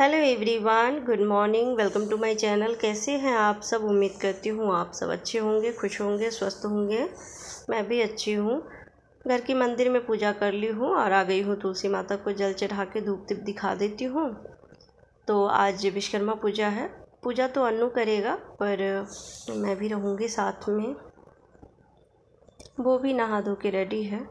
hello everyone good morning welcome to my channel कैसे हैं आप सब उम्मीद करती हूँ आप सब अच्छे होंगे खुश होंगे स्वस्थ होंगे मैं भी अच्छी हूँ घर के मंदिर में पूजा कर ली हूँ और आ गई हूँ तुलसी माता को जल चढ़ा के धूप दीप दिखा देती हूँ तो आज विश्वकर्मा पूजा है पूजा तो अनु करेगा पर मैं भी रहूँगी साथ में वो भी नहा धो के रेडी है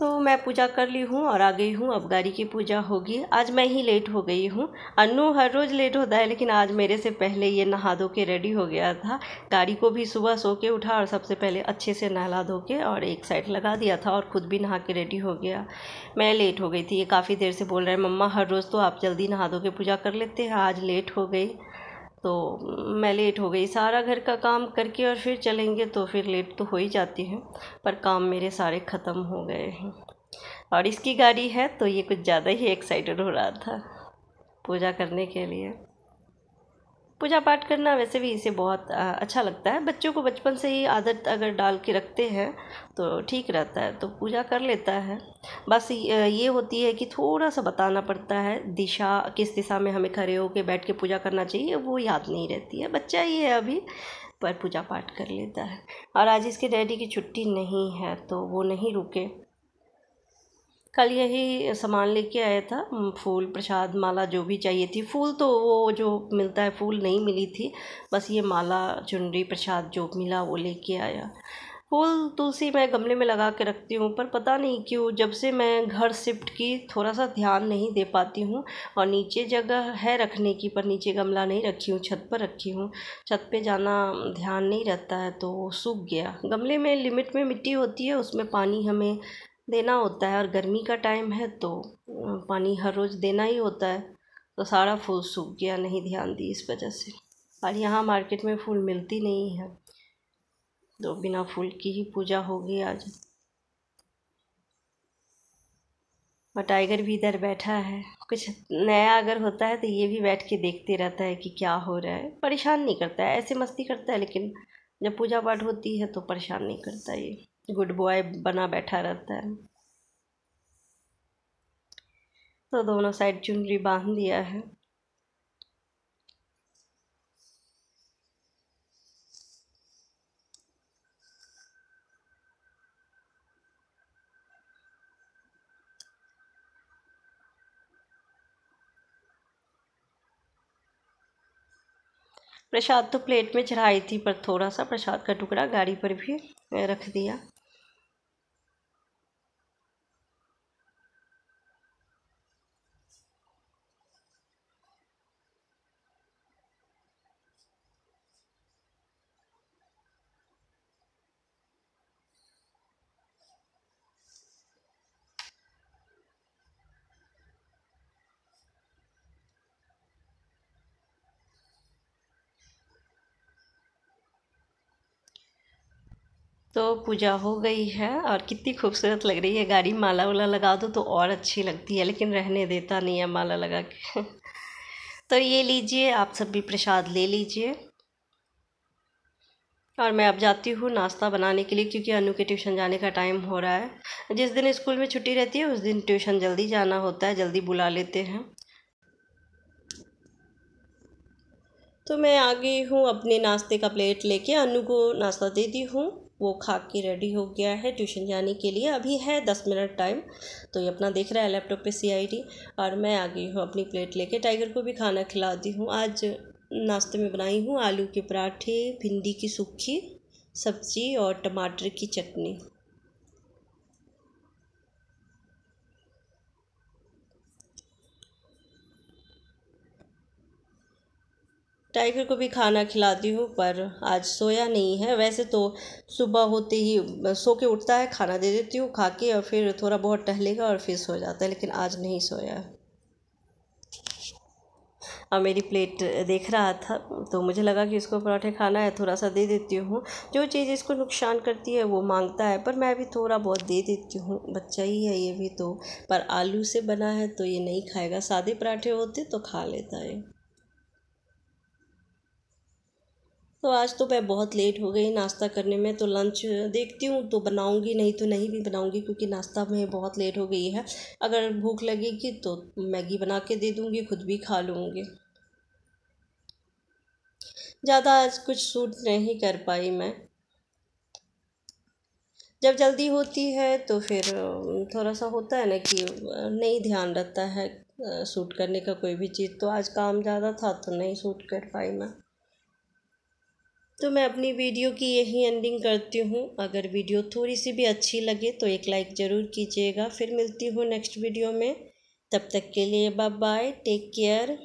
तो मैं पूजा कर ली हूँ और आ गई हूँ अब गाड़ी की पूजा होगी आज मैं ही लेट हो गई हूँ अनु हर रोज़ लेट होता है लेकिन आज मेरे से पहले ये नहा धो के रेडी हो गया था गाड़ी को भी सुबह सो के उठा और सबसे पहले अच्छे से नहला धो के और एक साइड लगा दिया था और ख़ुद भी नहा के रेडी हो गया मैं लेट हो गई थी ये काफ़ी देर से बोल रहे हैं मम्मा हर रोज़ तो आप जल्दी नहा धो के पूजा कर लेते हैं आज लेट हो गई तो मैं लेट हो गई सारा घर का काम करके और फिर चलेंगे तो फिर लेट तो हो ही जाती है पर काम मेरे सारे ख़त्म हो गए हैं और इसकी गाड़ी है तो ये कुछ ज़्यादा ही एक्साइटेड हो रहा था पूजा करने के लिए पूजा पाठ करना वैसे भी इसे बहुत अच्छा लगता है बच्चों को बचपन से ही आदत अगर डाल के रखते हैं तो ठीक रहता है तो पूजा कर लेता है बस ये होती है कि थोड़ा सा बताना पड़ता है दिशा किस दिशा में हमें खड़े होकर बैठ के पूजा करना चाहिए वो याद नहीं रहती है बच्चा ही है अभी पर पूजा पाठ कर लेता है और आज इसके डैडी की छुट्टी नहीं है तो वो नहीं रुके कल यही सामान लेके आया था फूल प्रसाद माला जो भी चाहिए थी फूल तो वो जो मिलता है फूल नहीं मिली थी बस ये माला चुनरी प्रसाद जो मिला वो लेके आया फूल तुलसी मैं गमले में लगा के रखती हूँ पर पता नहीं क्यों जब से मैं घर शिफ्ट की थोड़ा सा ध्यान नहीं दे पाती हूँ और नीचे जगह है रखने की पर नीचे गमला नहीं रखी हूँ छत पर रखी हूँ छत पे जाना ध्यान नहीं रहता है तो सूख गया गमले में लिमिट में मिट्टी होती है उसमें पानी हमें देना होता है और गर्मी का टाइम है तो पानी हर रोज़ देना ही होता है तो सारा फूल सूख गया नहीं ध्यान दी इस वजह से और यहाँ मार्केट में फूल मिलती नहीं है तो बिना फूल की ही पूजा होगी आज और टाइगर भी इधर बैठा है कुछ नया अगर होता है तो ये भी बैठ के देखते रहता है कि क्या हो रहा है परेशान नहीं करता है ऐसे मस्ती करता है लेकिन जब पूजा पाठ होती है तो परेशान नहीं करता ये गुड बॉय बना बैठा रहता है तो दोनों साइड चुनरी बांध दिया है प्रसाद तो प्लेट में चढ़ाई थी पर थोड़ा सा प्रसाद का टुकड़ा गाड़ी पर भी रख दिया तो पूजा हो गई है और कितनी खूबसूरत लग रही है गाड़ी माला वाला लगा दो तो और अच्छी लगती है लेकिन रहने देता नहीं है माला लगा के तो ये लीजिए आप सब भी प्रसाद ले लीजिए और मैं अब जाती हूँ नाश्ता बनाने के लिए क्योंकि अनु के ट्यूशन जाने का टाइम हो रहा है जिस दिन स्कूल में छुट्टी रहती है उस दिन ट्यूशन जल्दी जाना होता है जल्दी बुला लेते हैं तो मैं आ गई हूँ अपने नाश्ते का प्लेट लेके अनु को नाश्ता दे दी हूँ वो खा के रेडी हो गया है ट्यूशन जाने के लिए अभी है दस मिनट टाइम तो ये अपना देख रहा है लैपटॉप पे सीआईडी और मैं आ गई हूँ अपनी प्लेट लेके टाइगर को भी खाना खिलाती हूँ आज नाश्ते में बनाई हूँ आलू के पराठे भिंडी की सूखी सब्जी और टमाटर की चटनी टाइगर को भी खाना खिलाती हूँ पर आज सोया नहीं है वैसे तो सुबह होते ही सो के उठता है खाना दे देती हूँ खा के और फिर थोड़ा बहुत टहलेगा और फिर सो जाता है लेकिन आज नहीं सोया है और मेरी प्लेट देख रहा था तो मुझे लगा कि इसको पराठे खाना है थोड़ा सा दे देती हूँ जो चीज़ इसको नुकसान करती है वो मांगता है पर मैं भी थोड़ा बहुत दे देती हूँ बच्चा ही है ये भी तो पर आलू से बना है तो ये नहीं खाएगा सादे पराठे होते तो खा लेता है तो आज तो मैं बहुत लेट हो गई नाश्ता करने में तो लंच देखती हूँ तो बनाऊँगी नहीं तो नहीं भी बनाऊँगी क्योंकि नाश्ता में बहुत लेट हो गई है अगर भूख लगेगी तो मैगी बना के दे दूँगी खुद भी खा लूँगी ज़्यादा आज कुछ सूट नहीं कर पाई मैं जब जल्दी होती है तो फिर थोड़ा सा होता है ना कि नहीं ध्यान रहता है सूट करने का कोई भी चीज़ तो आज काम ज़्यादा था तो नहीं सूट कर पाई मैं तो मैं अपनी वीडियो की यही एंडिंग करती हूँ अगर वीडियो थोड़ी सी भी अच्छी लगे तो एक लाइक ज़रूर कीजिएगा फिर मिलती हूँ नेक्स्ट वीडियो में तब तक के लिए बाय बाय टेक केयर